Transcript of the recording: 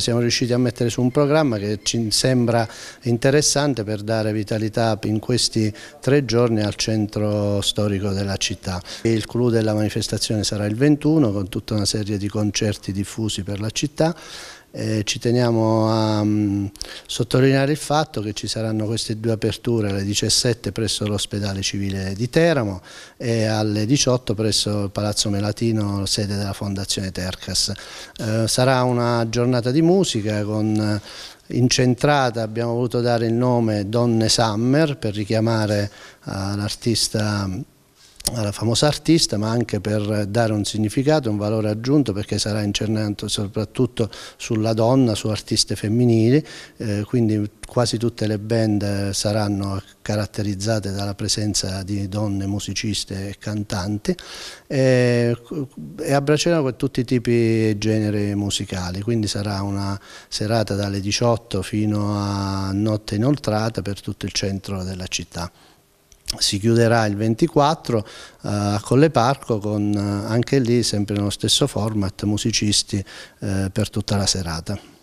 Siamo riusciti a mettere su un programma che ci sembra interessante per dare vitalità in questi tre giorni al centro storico della città. Il clou della manifestazione sarà il 21 con tutta una serie di concerti diffusi per la città eh, ci teniamo a um, sottolineare il fatto che ci saranno queste due aperture alle 17 presso l'ospedale civile di Teramo e alle 18 presso il Palazzo Melatino, sede della Fondazione Tercas. Eh, sarà una giornata di musica con eh, incentrata abbiamo voluto dare il nome Donne Summer per richiamare eh, l'artista alla famosa artista ma anche per dare un significato, un valore aggiunto perché sarà incernato soprattutto sulla donna, su artiste femminili, eh, quindi quasi tutte le band saranno caratterizzate dalla presenza di donne musiciste e cantanti e, e abbracceranno tutti i tipi e generi musicali, quindi sarà una serata dalle 18 fino a notte inoltrata per tutto il centro della città si chiuderà il 24 uh, eh, a Colle Parco con uh, anche lì sempre nello stesso format musicisti uh, per tutta la serata.